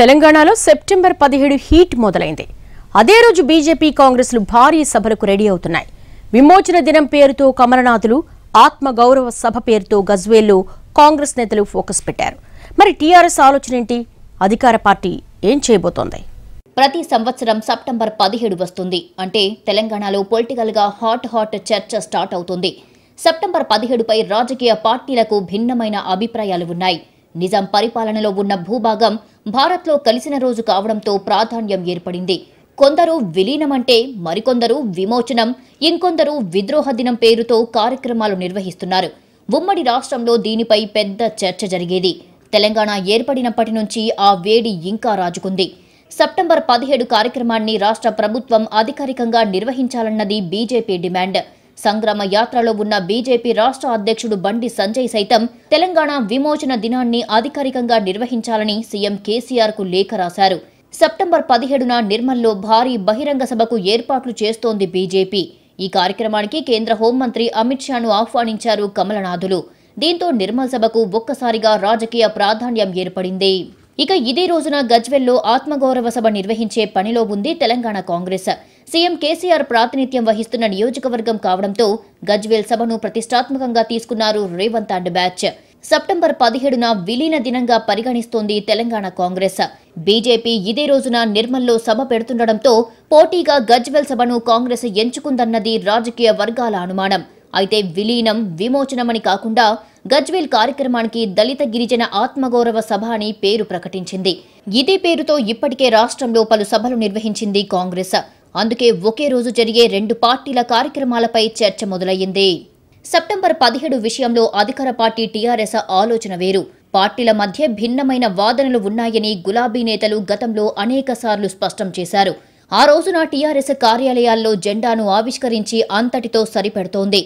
తెలంగాణలో సెప్టెంబర్ పదిహేడు హీట్ మొదలైంది అదే రోజు బీజేపీ కాంగ్రెస్లు భారీ సభలకు రెడీ అవుతున్నాయి విమోచన దినం పేరుతో కమలనాథులు ఆత్మగౌరవ సభ పేరుతో గజ్వేల్లో కాంగ్రెస్ నేతలు ఫోకస్ పెట్టారు మరి టీఆర్ఎస్ ఆలోచన ఏంటి అధికార పార్టీ ఏం చేయబోతోంది ప్రతి సంవత్సరం సెప్టెంబర్ పదిహేడు వస్తుంది అంటే తెలంగాణలో పొలిటికల్గా హాట్ హాట్ చర్చ స్టార్ట్ అవుతుంది సెప్టెంబర్ పదిహేడుపై రాజకీయ పార్టీలకు భిన్నమైన అభిప్రాయాలు ఉన్నాయి నిజాం పరిపాలనలో ఉన్న భూభాగం భారత్లో కలిసిన రోజు కావడంతో ప్రాధాన్యం ఏర్పడింది కొందరు విలీనమంటే మరికొందరు విమోచనం ఇంకొందరు విద్రోహ దినం పేరుతో కార్యక్రమాలు నిర్వహిస్తున్నారు ఉమ్మడి రాష్ట్రంలో దీనిపై పెద్ద చర్చ జరిగేది తెలంగాణ ఏర్పడినప్పటి నుంచి ఆ వేడి ఇంకా రాజుకుంది సెప్టెంబర్ పదిహేడు కార్యక్రమాన్ని రాష్ట్ర ప్రభుత్వం అధికారికంగా నిర్వహించాలన్నది బీజేపీ డిమాండ్ సంగ్రామ యాత్రలో ఉన్న బీజేపీ రాష్ట్ర అధ్యక్షుడు బండి సంజయ్ సైతం తెలంగాణ విమోచన దినాన్ని అధికారికంగా నిర్వహించాలని సీఎం కేసీఆర్ కు లేఖ రాశారు సెప్టెంబర్ పదిహేడున నిర్మల్లో భారీ బహిరంగ సభకు ఏర్పాట్లు చేస్తోంది బీజేపీ ఈ కార్యక్రమానికి కేంద్ర హోంమంత్రి అమిత్ షాను ఆహ్వానించారు కమలనాథులు దీంతో నిర్మల్ సభకు ఒక్కసారిగా రాజకీయ ప్రాధాన్యం ఏర్పడింది ఇక ఇదే రోజున గజ్వెల్లో ఆత్మగౌరవ సభ నిర్వహించే పనిలో ఉంది తెలంగాణ కాంగ్రెస్ సీఎం కేసీఆర్ ప్రాతినిధ్యం వహిస్తున్న నియోజకవర్గం కావడంతో గజ్వేల్ సభను ప్రతిష్టాత్మకంగా తీసుకున్నారు రేవంత్ అండ్ బ్యాచ్ సెప్టెంబర్ పదిహేడున విలీన దినంగా పరిగణిస్తోంది తెలంగాణ కాంగ్రెస్ బీజేపీ ఇదే రోజున నిర్మల్లో సభ పెడుతుండటంతో పోటీగా గజ్వెల్ సభను కాంగ్రెస్ ఎంచుకుందన్నది రాజకీయ వర్గాల అనుమానం అయితే విలీనం విమోచనమని కాకుండా గజ్వేల్ కార్యక్రమానికి దళిత గిరిజన ఆత్మగౌరవ సభ అని పేరు ప్రకటించింది ఇదే పేరుతో ఇప్పటికే రాష్ట్రంలో పలు సభలు నిర్వహించింది కాంగ్రెస్ అందుకే ఒకే రోజు జరిగే రెండు పార్టీల కార్యక్రమాలపై చర్చ మొదలయ్యింది సెప్టెంబర్ పదిహేడు విషయంలో అధికార పార్టీ టీఆర్ఎస్ ఆలోచన వేరు పార్టీల మధ్య భిన్నమైన వాదనలు ఉన్నాయని గులాబీ నేతలు గతంలో అనేకసార్లు స్పష్టం చేశారు ఆ రోజున టీఆర్ఎస్ కార్యాలయాల్లో జెండాను ఆవిష్కరించి అంతటితో సరిపెడుతోంది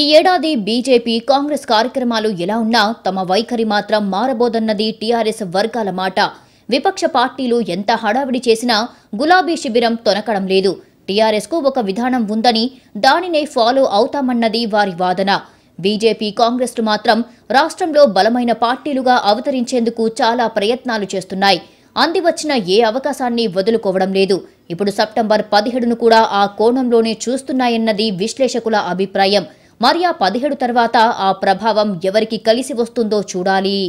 ఈ ఏడాది బీజేపీ కాంగ్రెస్ కార్యక్రమాలు ఎలా ఉన్నా తమ వైఖరి మాత్రం మారబోదన్నది టీఆర్ఎస్ వర్గాల మాట విపక్ష పార్టీలు ఎంత హడావిడి చేసినా గులాబీ శిబిరం తొనకడం లేదు టీఆర్ఎస్కు ఒక విధానం ఉందని దానినే ఫాలో అవుతామన్నది వారి వాదన బీజేపీ కాంగ్రెస్లు మాత్రం రాష్ట్రంలో బలమైన పార్టీలుగా అవతరించేందుకు చాలా ప్రయత్నాలు చేస్తున్నాయి అందివచ్చిన ఏ అవకాశాన్ని వదులుకోవడం లేదు ఇప్పుడు సెప్టెంబర్ పదిహేడును కూడా ఆ కోణంలోనే చూస్తున్నాయన్నది విశ్లేషకుల అభిప్రాయం మరి ఆ పదిహేడు తర్వాత ఆ ప్రభావం ఎవరికి కలిసి వస్తుందో చూడాలి